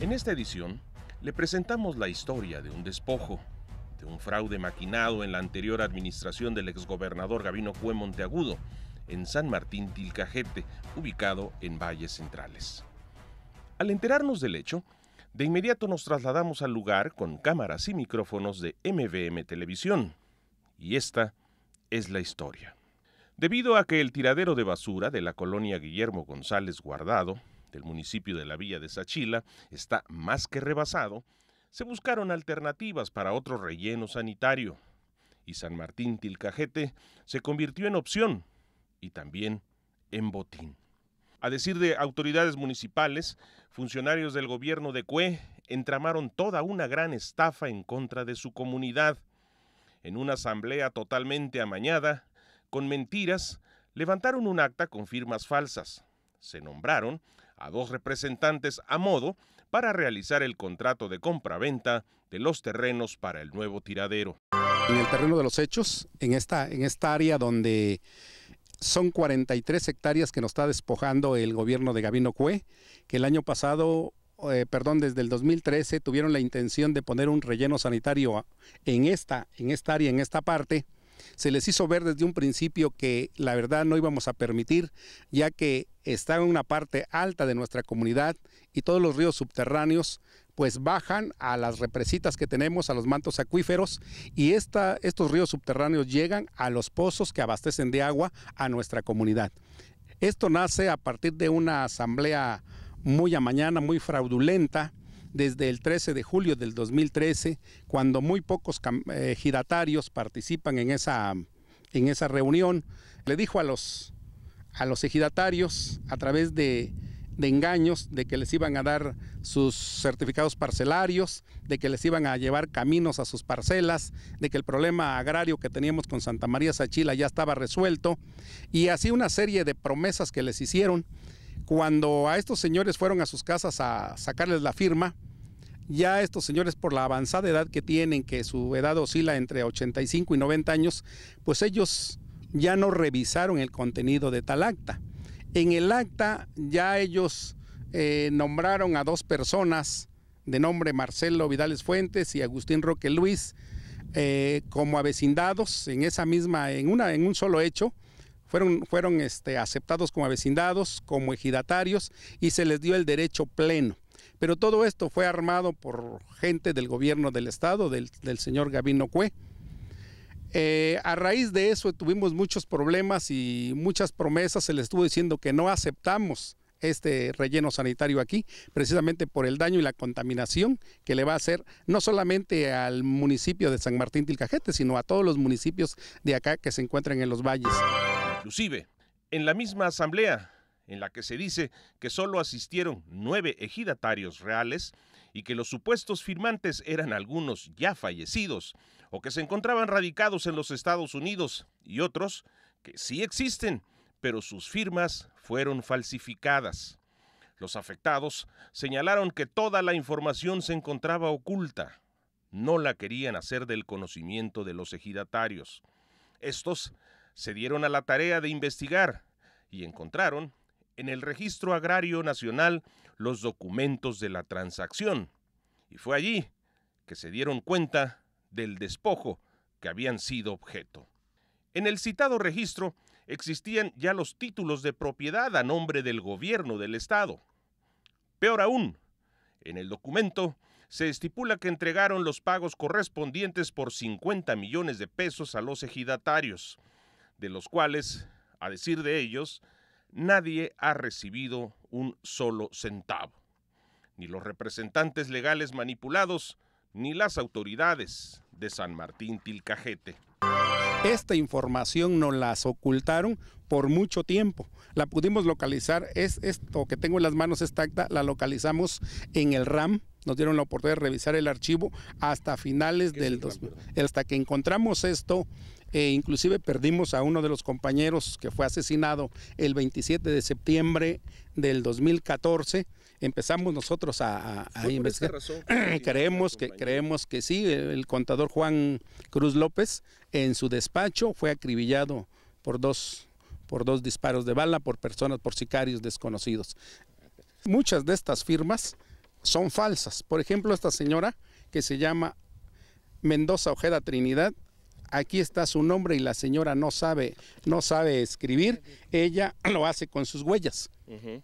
En esta edición le presentamos la historia de un despojo, de un fraude maquinado en la anterior administración del exgobernador Gabino Cue Monteagudo, en San Martín Tilcajete, ubicado en Valles Centrales. Al enterarnos del hecho, de inmediato nos trasladamos al lugar con cámaras y micrófonos de MVM Televisión. Y esta es la historia. Debido a que el tiradero de basura de la colonia Guillermo González Guardado, el municipio de la Villa de Sachila está más que rebasado, se buscaron alternativas para otro relleno sanitario y San Martín Tilcajete se convirtió en opción y también en botín. A decir de autoridades municipales, funcionarios del gobierno de Cue entramaron toda una gran estafa en contra de su comunidad. En una asamblea totalmente amañada, con mentiras, levantaron un acta con firmas falsas. Se nombraron a dos representantes a modo para realizar el contrato de compraventa de los terrenos para el nuevo tiradero. En el terreno de los hechos, en esta, en esta área donde son 43 hectáreas que nos está despojando el gobierno de Gabino Cue, que el año pasado, eh, perdón, desde el 2013 tuvieron la intención de poner un relleno sanitario en esta, en esta área, en esta parte, se les hizo ver desde un principio que la verdad no íbamos a permitir, ya que está en una parte alta de nuestra comunidad y todos los ríos subterráneos pues bajan a las represitas que tenemos, a los mantos acuíferos y estos ríos subterráneos llegan a los pozos que abastecen de agua a nuestra comunidad. Esto nace a partir de una asamblea muy a mañana, muy fraudulenta, desde el 13 de julio del 2013, cuando muy pocos ejidatarios eh, participan en esa, en esa reunión, le dijo a los, a los ejidatarios a través de, de engaños, de que les iban a dar sus certificados parcelarios, de que les iban a llevar caminos a sus parcelas, de que el problema agrario que teníamos con Santa María Sachila ya estaba resuelto, y así una serie de promesas que les hicieron cuando a estos señores fueron a sus casas a sacarles la firma, ya estos señores por la avanzada edad que tienen, que su edad oscila entre 85 y 90 años, pues ellos ya no revisaron el contenido de tal acta. En el acta ya ellos eh, nombraron a dos personas de nombre Marcelo Vidales Fuentes y Agustín Roque Luis eh, como avecindados en esa misma, en una, en un solo hecho, fueron, este, aceptados como vecindados como ejidatarios y se les dio el derecho pleno. Pero todo esto fue armado por gente del gobierno del estado, del, señor Gavino Cue. Eh, a raíz de eso tuvimos muchos problemas y muchas promesas, se les estuvo diciendo que no aceptamos este relleno sanitario aquí, precisamente por el daño y la contaminación que le va a hacer no solamente al municipio de San Martín Tilcajete, sino a todos los municipios de acá que se encuentran en los valles. Inclusive, en la misma asamblea, en la que se dice que solo asistieron nueve ejidatarios reales y que los supuestos firmantes eran algunos ya fallecidos o que se encontraban radicados en los Estados Unidos y otros que sí existen, pero sus firmas fueron falsificadas. Los afectados señalaron que toda la información se encontraba oculta. No la querían hacer del conocimiento de los ejidatarios. Estos se dieron a la tarea de investigar y encontraron en el Registro Agrario Nacional los documentos de la transacción. Y fue allí que se dieron cuenta del despojo que habían sido objeto. En el citado registro existían ya los títulos de propiedad a nombre del gobierno del Estado. Peor aún, en el documento se estipula que entregaron los pagos correspondientes por 50 millones de pesos a los ejidatarios, de los cuales, a decir de ellos, nadie ha recibido un solo centavo. Ni los representantes legales manipulados, ni las autoridades de San Martín Tilcajete. Esta información nos las ocultaron por mucho tiempo. La pudimos localizar, es esto que tengo en las manos esta la localizamos en el RAM, nos dieron la oportunidad de revisar el archivo hasta finales del hasta que encontramos esto eh, inclusive perdimos a uno de los compañeros que fue asesinado el 27 de septiembre del 2014. Empezamos nosotros a, investigar. creemos que creemos que sí. El contador Juan Cruz López en su despacho fue acribillado por dos por dos disparos de bala por personas por sicarios desconocidos. Muchas de estas firmas son falsas. Por ejemplo, esta señora que se llama Mendoza Ojeda Trinidad aquí está su nombre y la señora no sabe, no sabe escribir, ella lo hace con sus huellas.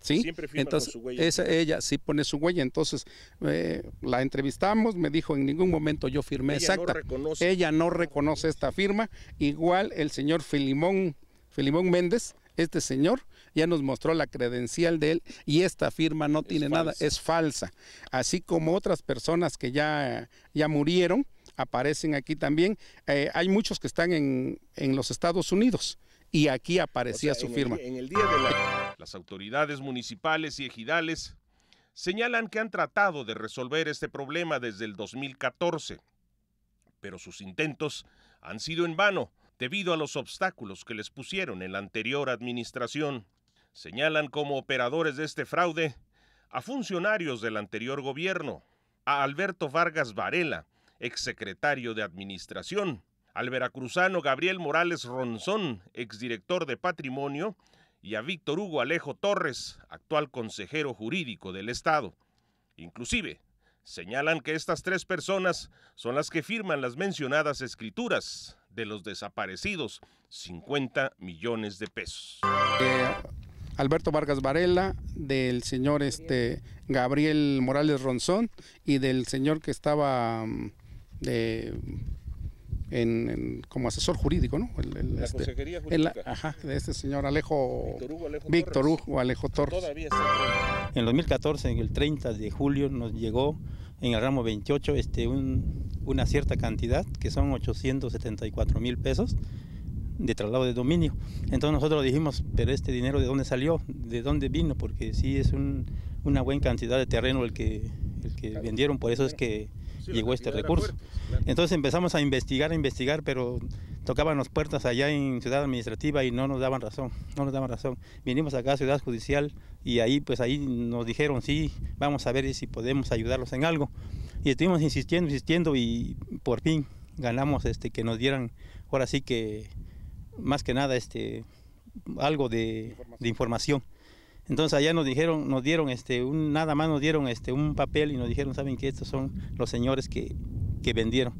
¿sí? Siempre entonces, ella sí pone su huella, entonces eh, la entrevistamos, me dijo en ningún momento yo firmé exacto, exacta. Ella no reconoce esta firma, igual el señor Filimón, Filimón Méndez, este señor ya nos mostró la credencial de él y esta firma no tiene nada, es falsa. Así como otras personas que ya, ya murieron, aparecen aquí también. Eh, hay muchos que están en, en, los Estados Unidos y aquí aparecía su firma. en el día de Las autoridades municipales y ejidales señalan que han tratado de resolver este problema desde el 2014, pero sus intentos han sido en vano debido a los obstáculos que les pusieron en la anterior administración. Señalan como operadores de este fraude a funcionarios del anterior gobierno, a Alberto Vargas Varela, exsecretario de Administración, al veracruzano Gabriel Morales Ronzón, exdirector de Patrimonio, y a Víctor Hugo Alejo Torres, actual consejero jurídico del Estado. Inclusive, señalan que estas tres personas son las que firman las mencionadas escrituras de los desaparecidos, 50 millones de pesos. Eh, Alberto Vargas Varela, del señor este, Gabriel Morales Ronzón y del señor que estaba mm, de en, como asesor jurídico, ¿no? El, este, consejería jurídica. ajá, de este señor Alejo Víctor Hugo Alejo Torres. Todavía en 2014, en el 30 de julio, nos llegó en el ramo 28 este, un, una cierta cantidad, que son 874 mil pesos de traslado de dominio. Entonces nosotros dijimos, pero este dinero de dónde salió, de dónde vino, porque sí es una buena cantidad de terreno el que, que vendieron, por eso es que llegó este recurso. Entonces empezamos a investigar, a investigar, pero tocaban las puertas allá en Ciudad Administrativa y no nos daban razón, no nos daban razón. Vinimos acá a Ciudad Judicial y ahí pues ahí nos dijeron, sí, vamos a ver si podemos ayudarlos en algo. Y estuvimos insistiendo, insistiendo y por fin ganamos este que nos dieran, ahora sí que más que nada este algo De información entonces allá nos dijeron, nos dieron este, un, nada más nos dieron este, un papel y nos dijeron, saben que estos son los señores que, vendieron.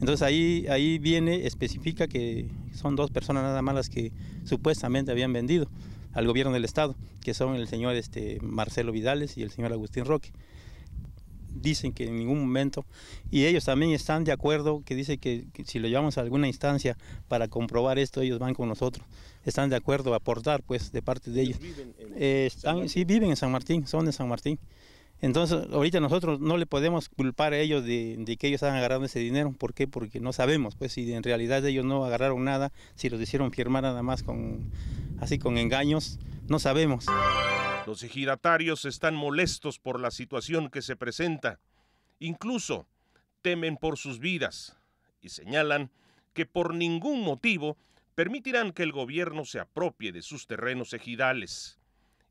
Entonces ahí, ahí viene, especifica que son dos personas nada más las que supuestamente habían vendido al gobierno del estado, que son el señor este, Marcelo Vidales y el señor Agustín Roque dicen que en ningún momento, y ellos también están de acuerdo, que dicen que, si lo llevamos a alguna instancia para comprobar esto, ellos van con nosotros, están de acuerdo a aportar pues de parte de ellos. Eh, sí, viven en San Martín, son de San Martín. Entonces, ahorita nosotros no le podemos culpar a ellos de, de, que ellos han agarrado ese dinero. ¿Por qué? Porque no sabemos, pues, si en realidad ellos no agarraron nada, si los hicieron firmar nada más con, así con engaños, no sabemos. Los ejidatarios están molestos por la situación que se presenta. Incluso temen por sus vidas y señalan que por ningún motivo permitirán que el gobierno se apropie de sus terrenos ejidales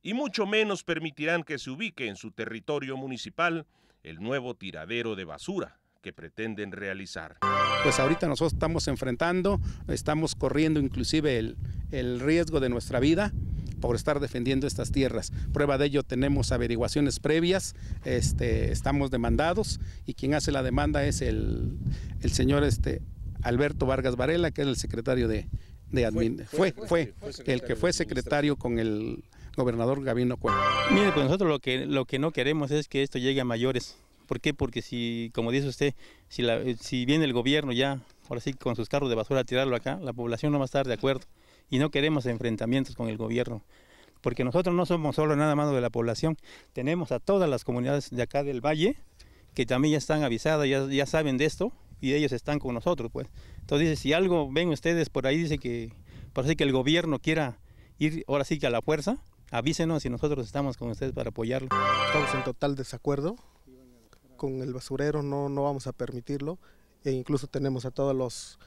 y mucho menos permitirán que se ubique en su territorio municipal el nuevo tiradero de basura que pretenden realizar. Pues ahorita nosotros estamos enfrentando, estamos corriendo inclusive el, el riesgo de nuestra vida por estar defendiendo estas tierras. Prueba de ello tenemos averiguaciones previas, este, estamos demandados y quien hace la demanda es el, el señor este, Alberto Vargas Varela, que es el secretario de, de admin, fue, fue, el que fue secretario con el gobernador Gabino Cuevas. Mire, pues nosotros lo que, lo que no queremos es que esto llegue a mayores. ¿Por qué? Porque si, como dice usted, si, la, si viene el gobierno ya, por así con sus carros de basura a tirarlo acá, la población no va a estar de acuerdo y no queremos enfrentamientos con el gobierno, porque nosotros no somos solo nada más de la población, tenemos a todas las comunidades de acá del valle que también ya están avisadas, ya, ya saben de esto y ellos están con nosotros, pues. Entonces, si algo ven ustedes por ahí, dice que parece que el gobierno quiera ir ahora sí que a la fuerza, avísenos y nosotros estamos con ustedes para apoyarlo. Estamos en total desacuerdo con el basurero, no, no vamos a permitirlo e incluso tenemos a todos los,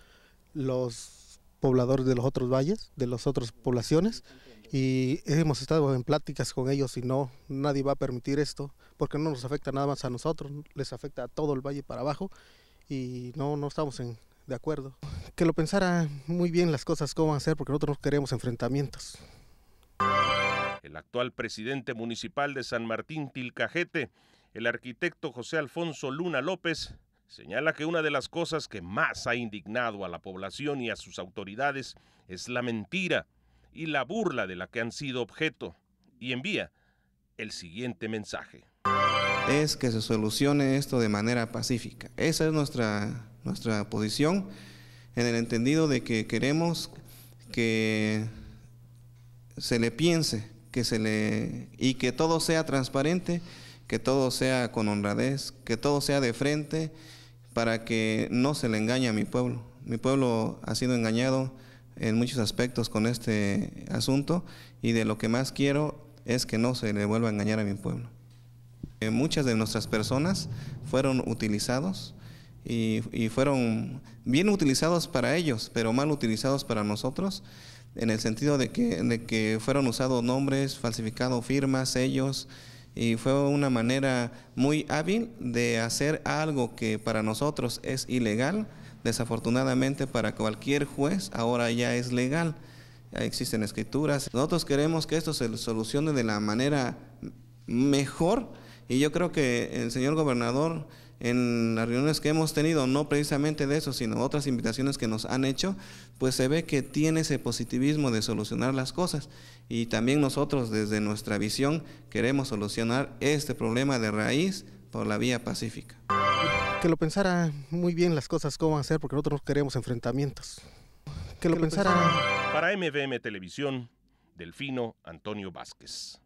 los pobladores de los otros valles, de las otras poblaciones, y hemos estado en pláticas con ellos y no, nadie va a permitir esto, porque no nos afecta nada más a nosotros, les afecta a todo el valle para abajo, y no, no estamos en, de acuerdo. Que lo pensara muy bien las cosas, cómo hacer a ser, porque nosotros no queremos enfrentamientos. El actual presidente municipal de San Martín Tilcajete, el arquitecto José Alfonso Luna López, señala que una de las cosas que más ha indignado a la población y a sus autoridades es la mentira y la burla de la que han sido objeto y envía el siguiente mensaje. Es que se solucione esto de manera pacífica. Esa es nuestra, nuestra posición en el entendido de que queremos que se le piense, que se y que todo sea transparente, que todo sea con honradez, que todo sea de frente para que no se le engañe a mi pueblo. Mi pueblo ha sido engañado en muchos aspectos con este asunto y de lo que más quiero es que no se le vuelva a engañar a mi pueblo. Eh, muchas de nuestras personas fueron utilizados y, fueron bien utilizados para ellos, pero mal utilizados para nosotros, en el sentido de que, de que fueron usados nombres, falsificados firmas, sellos, y fue una manera muy hábil de hacer algo que para nosotros es ilegal, desafortunadamente para cualquier juez ahora ya es legal. Existen escrituras. Nosotros queremos que esto se solucione de la manera mejor y yo creo que el señor gobernador en las reuniones que hemos tenido, no precisamente de eso, sino otras invitaciones que nos han hecho, pues se ve que tiene ese positivismo de solucionar las cosas y también nosotros desde nuestra visión queremos solucionar este problema de raíz por la vía pacífica. Que lo pensara muy bien las cosas cómo hacer porque nosotros queremos enfrentamientos. Que lo, pensara. Para MVM Televisión, Delfino Antonio Vázquez.